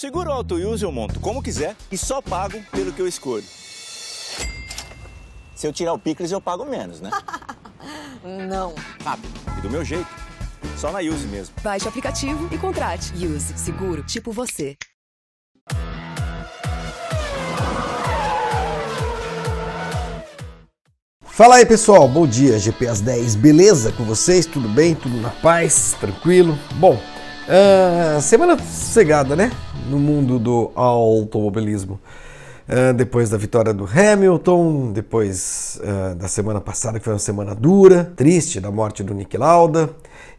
Seguro o AutoUse eu monto como quiser e só pago pelo que eu escolho. Se eu tirar o picles, eu pago menos, né? Não. Rápido. E do meu jeito. Só na Use mesmo. Baixe o aplicativo e contrate. Use. Seguro. Tipo você. Fala aí pessoal, bom dia GPS 10, beleza com vocês? Tudo bem? Tudo na paz? Tranquilo? Bom, uh, semana sossegada né? no mundo do automobilismo. Uh, depois da vitória do Hamilton, depois uh, da semana passada, que foi uma semana dura, triste, da morte do Nick Lauda.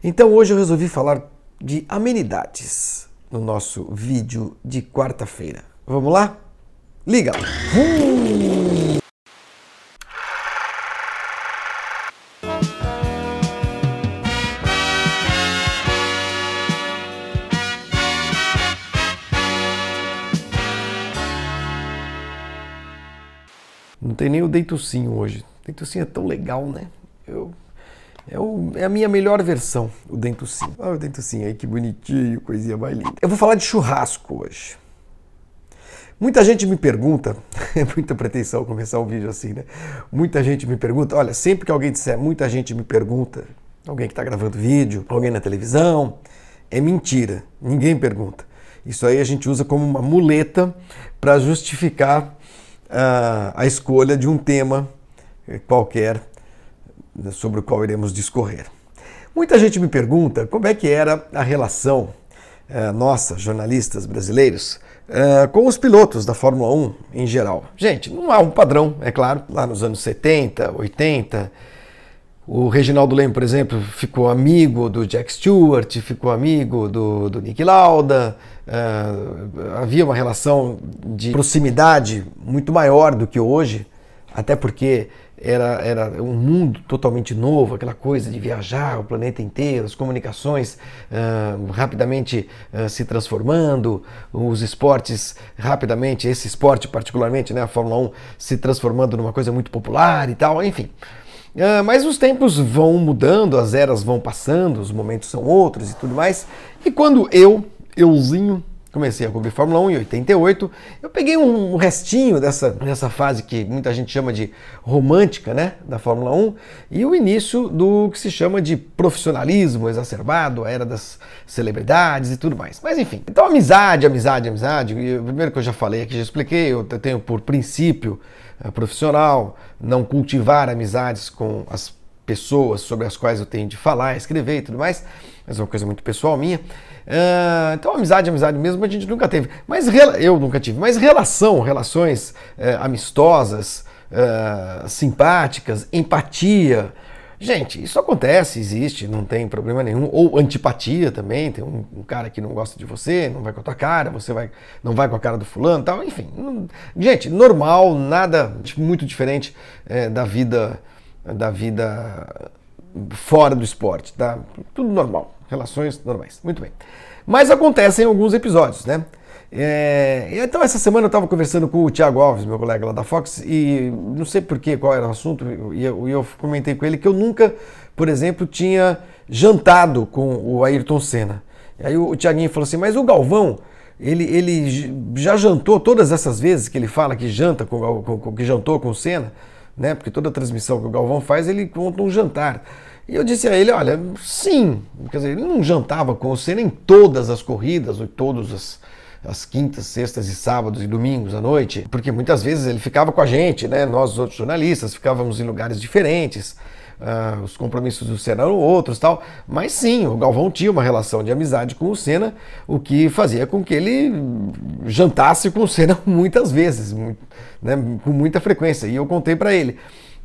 Então hoje eu resolvi falar de amenidades no nosso vídeo de quarta-feira. Vamos lá? Liga! Não tem nem o Deitucinho hoje. O Deitucinho é tão legal, né? Eu, é, o, é a minha melhor versão, o Dentucinho. Olha o Dentucinho aí, que bonitinho, coisinha mais linda. Eu vou falar de churrasco hoje. Muita gente me pergunta, é muita pretensão começar um vídeo assim, né? Muita gente me pergunta, olha, sempre que alguém disser muita gente me pergunta, alguém que está gravando vídeo, alguém na televisão, é mentira, ninguém pergunta. Isso aí a gente usa como uma muleta para justificar a, a escolha de um tema qualquer sobre o qual iremos discorrer. Muita gente me pergunta como é que era a relação uh, nossa, jornalistas brasileiros, uh, com os pilotos da Fórmula 1 em geral. Gente, não há um padrão, é claro, lá nos anos 70, 80, o Reginaldo Leme, por exemplo, ficou amigo do Jack Stewart, ficou amigo do, do Nick Lauda. Eh, havia uma relação de proximidade muito maior do que hoje, até porque era, era um mundo totalmente novo, aquela coisa de viajar o planeta inteiro, as comunicações uh, rapidamente uh, se transformando, os esportes rapidamente, esse esporte particularmente, né, a Fórmula 1 se transformando numa coisa muito popular e tal, enfim. Ah, mas os tempos vão mudando, as eras vão passando, os momentos são outros e tudo mais. E quando eu, euzinho, comecei a cobrir Fórmula 1 em 88. Eu peguei um restinho dessa, dessa fase que muita gente chama de romântica, né, da Fórmula 1, e o início do que se chama de profissionalismo exacerbado, a era das celebridades e tudo mais. Mas enfim, então amizade, amizade, amizade. primeiro que eu já falei aqui, já expliquei, eu tenho por princípio eh, profissional não cultivar amizades com as pessoas sobre as quais eu tenho de falar, escrever e tudo mais, mas é uma coisa muito pessoal minha. Uh, então, amizade, amizade mesmo, a gente nunca teve. Mas eu nunca tive, mas relação, relações uh, amistosas, uh, simpáticas, empatia. Gente, isso acontece, existe, não tem problema nenhum. Ou antipatia também, tem um, um, cara que não gosta de você, não vai com a tua cara, você vai, não vai com a cara do fulano tal, enfim. Não, gente, normal, nada tipo, muito diferente é, da vida da vida fora do esporte, tá? Tudo normal, relações normais. Muito bem. Mas acontecem alguns episódios, né? É, então, essa semana eu estava conversando com o Thiago Alves, meu colega lá da Fox, e não sei porquê, qual era o assunto, e eu, eu, comentei com ele que eu nunca, por exemplo, tinha jantado com o Ayrton Senna. E aí o, o Thiaguinho falou assim: Mas o Galvão, ele, ele já jantou todas essas vezes que ele fala que janta com, com, com que jantou com o Senna? né? Porque toda transmissão que o Galvão faz, ele conta um jantar. E eu disse a ele, olha, sim, quer dizer, ele não jantava com você nem todas as corridas, ou todas as, as quintas, sextas e sábados e domingos à noite, porque muitas vezes ele ficava com a gente, né? Nós outros jornalistas ficávamos em lugares diferentes ah, os compromissos do Senna eram outros tal. Mas sim, o Galvão tinha uma relação de amizade com o Senna, o que fazia com que ele jantasse com o Senna muitas vezes, muito, né, com muita frequência. E eu contei para ele,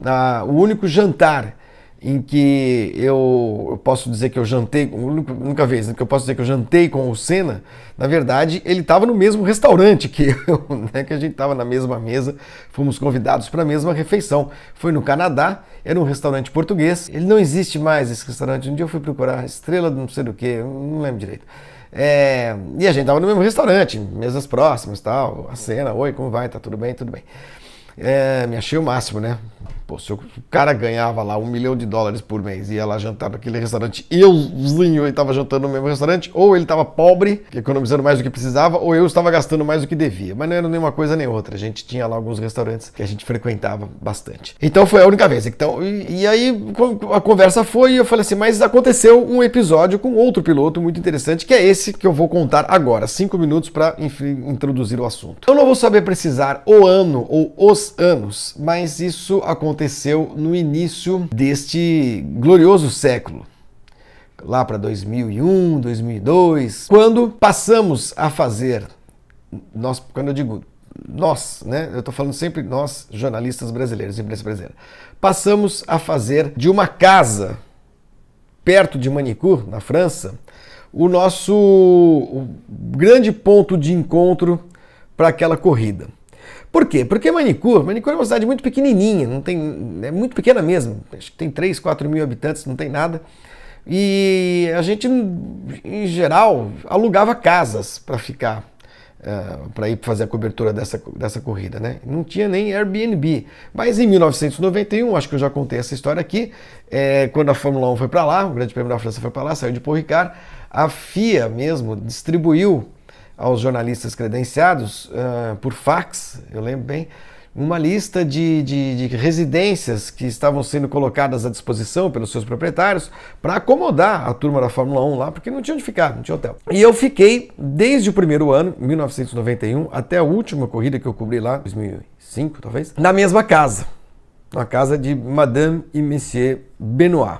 ah, o único jantar em que eu, posso dizer que eu jantei, nunca, vez, né, que eu posso dizer que eu jantei com o Senna, na verdade ele estava no mesmo restaurante que eu, né, que a gente estava na mesma mesa, fomos convidados para a mesma refeição. Foi no Canadá, era um restaurante português, ele não existe mais esse restaurante, um dia eu fui procurar Estrela não sei do que, não lembro direito. É, e a gente estava no mesmo restaurante, mesas próximas tal, a cena, oi, como vai, tá tudo bem, tudo bem. É, me achei o máximo, né? Pô, se o cara ganhava lá um milhão de dólares por mês e ia lá jantar naquele restaurante, euzinho, ele estava jantando no mesmo restaurante, ou ele estava pobre, economizando mais do que precisava, ou eu estava gastando mais do que devia. Mas não era nenhuma coisa nem outra. A gente tinha lá alguns restaurantes que a gente frequentava bastante. Então foi a única vez. Então, e, e aí a conversa foi e eu falei assim, mas aconteceu um episódio com outro piloto muito interessante, que é esse que eu vou contar agora. Cinco minutos para introduzir o assunto. Eu não vou saber precisar o ano ou os anos, mas isso aconteceu aconteceu no início deste glorioso século lá para 2001, 2002, quando passamos a fazer, nós, quando eu digo nós, né, eu estou falando sempre nós, jornalistas brasileiros, imprensa brasileira, passamos a fazer de uma casa perto de Manicur, na França, o nosso grande ponto de encontro para aquela corrida. Por quê? Porque Manicur, Manicur é uma cidade muito pequenininha, não tem, é muito pequena mesmo, acho que tem 3, 4 mil habitantes, não tem nada. E a gente, em geral, alugava casas para ficar, uh, eh, para ir fazer a cobertura dessa, dessa corrida, né? Não tinha nem Airbnb. Mas em 1991, acho que eu já contei essa história aqui, é, quando a Fórmula 1 foi para lá, o Grande Prêmio da França foi para lá, saiu de Paul Ricard, a FIA mesmo distribuiu aos jornalistas credenciados uh, por fax, eu lembro bem, uma lista de, de, de, residências que estavam sendo colocadas à disposição pelos seus proprietários para acomodar a turma da Fórmula 1 lá, porque não tinha onde ficar, não tinha hotel. E eu fiquei desde o primeiro ano, 1991, até a última corrida que eu cobri lá, 2005 talvez, na mesma casa, na casa de Madame e Monsieur Benoit.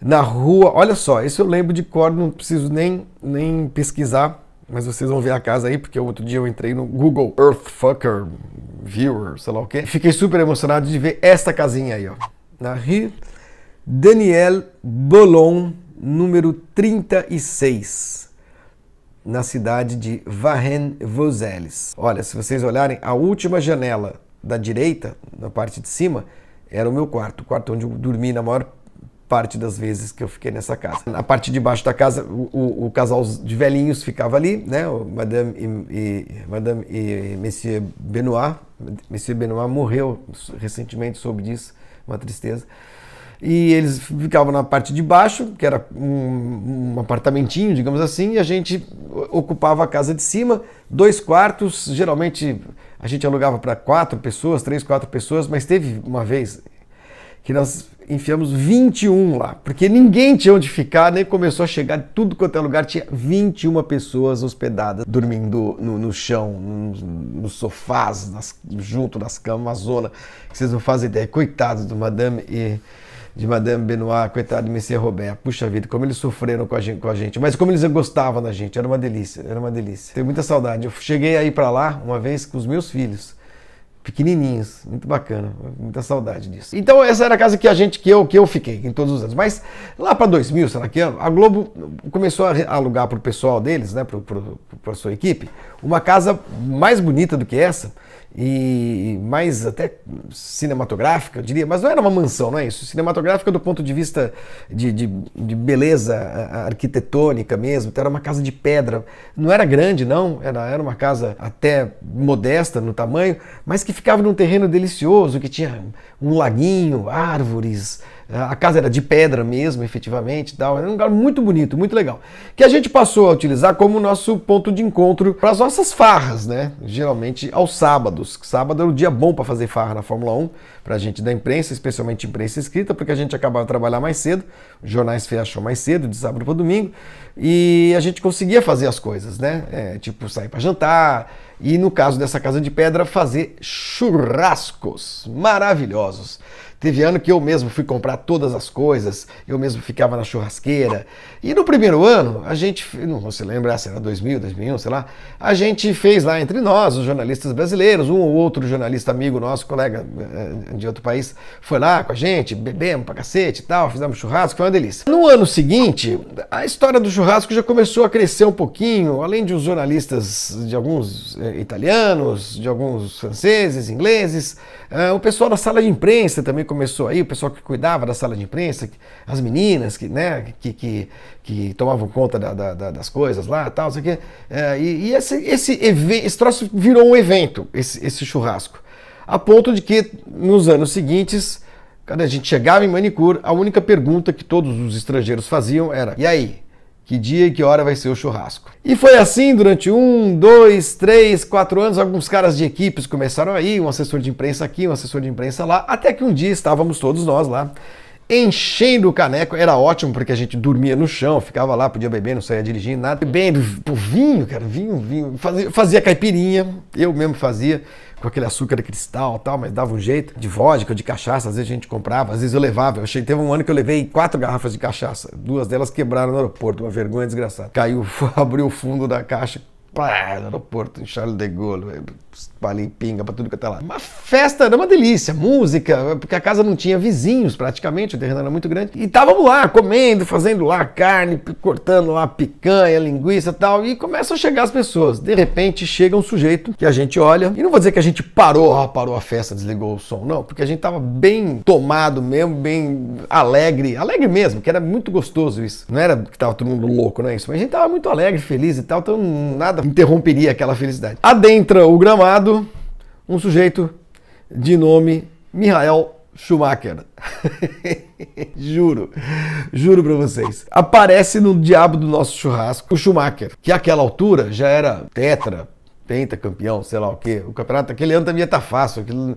Na rua, olha só, isso eu lembro de cor, não preciso nem, nem pesquisar mas vocês vão ver a casa aí, porque outro dia eu entrei no Google Fucker Viewer, sei lá o quê. Fiquei super emocionado de ver esta casinha aí, ó. Na Rue Daniel Bolon, número 36, na cidade de Varennes-Vauzeles. Olha, se vocês olharem, a última janela da direita, na parte de cima, era o meu quarto, o quarto onde eu dormi na maior parte das vezes que eu fiquei nessa casa. A parte de baixo da casa, o, o casal de velhinhos ficava ali, né? O Madame e, e, Madame e Monsieur Benoit. Monsieur Benoit morreu recentemente, soube disso, uma tristeza. E eles ficavam na parte de baixo, que era um, um apartamentinho, digamos assim, e a gente ocupava a casa de cima, dois quartos, geralmente a gente alugava para quatro pessoas, três, quatro pessoas, mas teve uma vez que nós enfiamos 21 lá, porque ninguém tinha onde ficar, nem começou a chegar tudo quanto é lugar, tinha 21 pessoas hospedadas, dormindo no, no chão, nos no sofás, nas, junto nas camas, uma zona, que vocês não fazem ideia. Coitados do Madame e de Madame Benoit, coitado de Monsieur Robert. Puxa vida, como eles sofreram com a, gente, com a gente, mas como eles gostavam da gente, era uma delícia, era uma delícia. Tenho muita saudade. Eu cheguei aí para lá uma vez com os meus filhos pequenininhos, muito bacana, muita saudade disso. Então essa era a casa que a gente que eu que eu fiquei em todos os anos. Mas lá para 2000, sei lá que ano, a Globo começou a alugar para o pessoal deles, né, para sua equipe, uma casa mais bonita do que essa e mais até cinematográfica, eu diria, mas não era uma mansão, não é isso? Cinematográfica do ponto de vista de, de, de beleza arquitetônica mesmo, então, era uma casa de pedra, não era grande não, era, era uma casa até modesta no tamanho, mas que ficava num terreno delicioso que tinha um laguinho, árvores, a casa era de pedra mesmo, efetivamente, tal. Era um lugar muito bonito, muito legal, que a gente passou a utilizar como nosso ponto de encontro para as nossas farras, né? Geralmente aos sábados. Sábado era é o dia bom para fazer farra na Fórmula 1 para a gente da imprensa, especialmente imprensa escrita, porque a gente acabava de trabalhar mais cedo, os jornais fecham mais cedo, de sábado para domingo, e a gente conseguia fazer as coisas, né? É, tipo sair para jantar e, no caso dessa casa de pedra, fazer churrascos maravilhosos. Teve ano que eu mesmo fui comprar todas as coisas, eu mesmo ficava na churrasqueira. E no primeiro ano, a gente, não você lembra, se era 2000, 2001, sei lá, a gente fez lá entre nós, os jornalistas brasileiros, um ou outro jornalista amigo nosso, colega eh, de outro país, foi lá com a gente, bebemos pra cacete e tal, fizemos churrasco, foi uma delícia. No ano seguinte, a história do churrasco já começou a crescer um pouquinho, além de os jornalistas de alguns eh, italianos, de alguns franceses, ingleses, eh, o pessoal da sala de imprensa também começou aí, o pessoal que cuidava da sala de imprensa, as meninas que, né, que, que, que tomavam conta da, da, das coisas lá tal, sei que, é, e, e esse, esse, esse troço virou um evento, esse, esse churrasco. A ponto de que nos anos seguintes, quando a gente chegava em manicure, a única pergunta que todos os estrangeiros faziam era: e aí? que dia e que hora vai ser o churrasco. E foi assim durante um, dois, três, quatro anos. Alguns caras de equipes começaram aí, um assessor de imprensa aqui, um assessor de imprensa lá, até que um dia estávamos todos nós lá. Enchendo o caneco, era ótimo porque a gente dormia no chão, ficava lá, podia beber, não saía dirigindo, nada. Bebendo vinho, cara, vinho, vinho. Fazia, fazia caipirinha, eu mesmo fazia com aquele açúcar de cristal e tal, mas dava um jeito. De vodka, de cachaça, às vezes a gente comprava, às vezes eu levava. Eu achei, teve um ano que eu levei quatro garrafas de cachaça. Duas delas quebraram no aeroporto, uma vergonha desgraçada. Caiu, abriu o fundo da caixa, pá, no aeroporto, em Charles de Gaulle, espalhei pinga pra tudo que até lá. Uma festa, era uma delícia, música, porque a casa não tinha vizinhos praticamente, o terreno era muito grande. E estávamos lá, comendo, fazendo lá carne, cortando lá picanha, linguiça e tal, e começam a chegar as pessoas. De repente chega um sujeito que a gente olha, e não vou dizer que a gente parou, ó, parou a festa, desligou o som, não, porque a gente tava bem tomado mesmo, bem alegre, alegre mesmo, que era muito gostoso isso. Não era que tava todo mundo louco, não é isso, mas a gente tava muito alegre, feliz e tal, então nada interromperia aquela felicidade. Adentra o gramado um sujeito de nome Michael Schumacher. juro, juro para vocês. Aparece no diabo do nosso churrasco o Schumacher, que àquela altura já era tetra, penta, campeão, sei lá o quê. O campeonato aquele ano também ia estar tá fácil. Aquilo,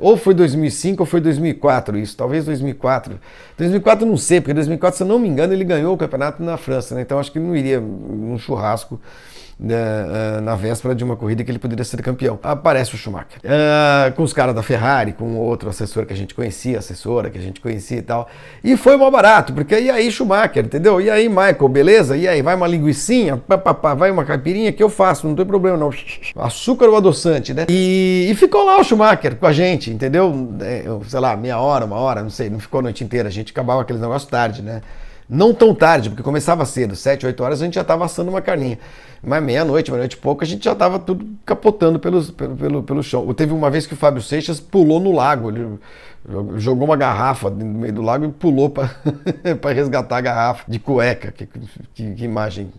ou foi 2005 ou foi 2004 isso, talvez 2004. 2004 não sei, porque 2004, se eu não me engano, ele ganhou o campeonato na França, né? Então acho que não iria num churrasco na, né, ah, na véspera de uma corrida que ele poderia ser campeão. Aparece o Schumacher. Uh, com os caras da Ferrari, com outro assessor que a gente conhecia, assessora que a gente conhecia e tal. E foi mal barato, porque e aí Schumacher, entendeu? E aí Michael, beleza? E aí vai uma linguiçinha, pá, pá, pá, vai uma caipirinha que eu faço, não tem problema não. Açúcar ou adoçante, né? E, e ficou lá o Schumacher com a gente, entendeu? É, sei lá, meia hora, uma hora, não sei, não ficou a noite inteira. A gente acabava aquele negócio tarde, né? Não tão tarde, porque começava cedo, 7, 8 horas a gente já estava assando uma carninha. Mas meia-noite, meia-noite e pouco, a gente já estava tudo capotando pelos, pelo, pelo, pelo chão. Teve uma vez que o Fábio Seixas pulou no lago, ele jogou uma garrafa no meio do lago e pulou para resgatar a garrafa de cueca. que, que, que imagem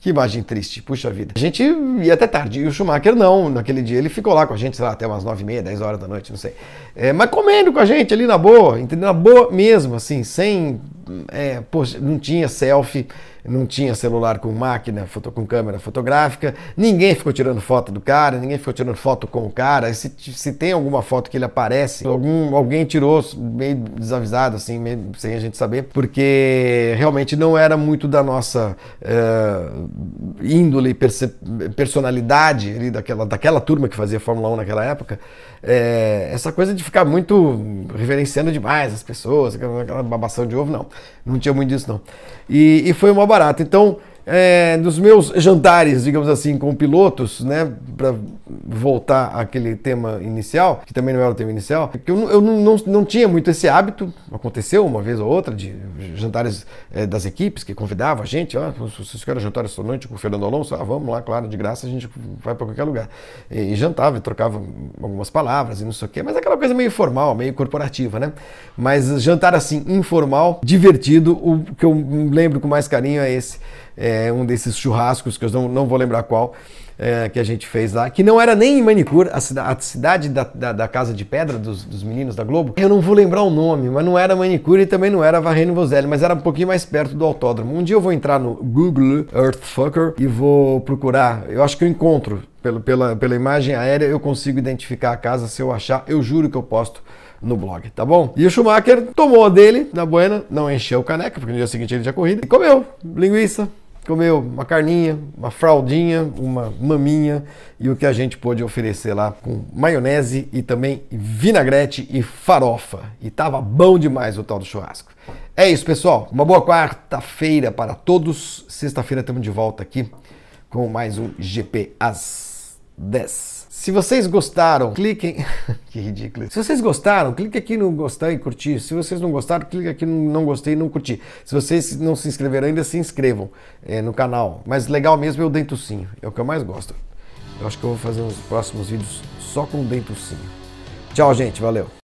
que imagem triste, puxa vida. A gente ia até tarde, e o Schumacher não, naquele dia ele ficou lá com a gente, sei lá, até umas 9 e meia, 10 horas da noite, não sei. É, mas comendo com a gente ali na boa, entendeu? Na boa mesmo, assim, sem é, poxa, não tinha selfie, não tinha celular com máquina, foto, com câmera fotográfica, ninguém ficou tirando foto do cara, ninguém ficou tirando foto com o cara. Se, se tem alguma foto que ele aparece, algum, alguém tirou meio desavisado, assim, meio, sem a gente saber, porque realmente não era muito da nossa uh, índole, personalidade ali daquela, daquela turma que fazia Fórmula 1 naquela época. É, essa coisa de ficar muito reverenciando demais as pessoas, aquela babação de ovo, não não tinha muito disso não. E, e foi uma barata. Então, é, nos meus jantares, digamos assim, com pilotos, né, para voltar àquele tema inicial, que também não era o tema inicial, é que eu, eu não, não, não, tinha muito esse hábito, aconteceu uma vez ou outra, de jantares é, das equipes que convidavam a gente, ó, oh, vocês querem jantar esta noite com o Fernando Alonso? Ah, vamos lá, claro, de graça a gente vai para qualquer lugar. E, e, jantava, e trocava algumas palavras e não sei o quê, mas aquela coisa meio formal, meio corporativa, né? Mas jantar assim, informal, divertido, o que eu lembro com mais carinho é esse é, um desses churrascos, que eu não, não vou lembrar qual, é, que a gente fez lá, que não era nem em Manicur, a, a cidade da, da, da, Casa de Pedra dos, dos, meninos da Globo. Eu não vou lembrar o nome, mas não era Manicur e também não era Varreno Voselli, mas era um pouquinho mais perto do autódromo. Um dia eu vou entrar no Google Earthfucker e vou procurar, eu acho que eu encontro, pelo, pela, pela imagem aérea eu consigo identificar a casa se eu achar, eu juro que eu posto no blog, tá bom? E o Schumacher tomou a dele na Buena, não encheu o caneca, porque no dia seguinte ele já corrida, e comeu linguiça, comeu uma carninha, uma fraldinha, uma maminha e o que a gente pôde oferecer lá com maionese e também vinagrete e farofa. E tava bom demais o tal do churrasco. É isso, pessoal. Uma boa quarta-feira para todos. Sexta-feira estamos de volta aqui com mais um GP As 10. Se vocês gostaram, cliquem. que ridículo. Se vocês gostaram, clique aqui no gostar e curtir. Se vocês não gostaram, clique aqui no não gostei e não curtir. Se vocês não se inscreveram ainda, se inscrevam é, no canal. Mas legal mesmo é o dentucinho. É o que eu mais gosto. Eu acho que eu vou fazer uns próximos vídeos só com o dentucinho. Tchau, gente. Valeu.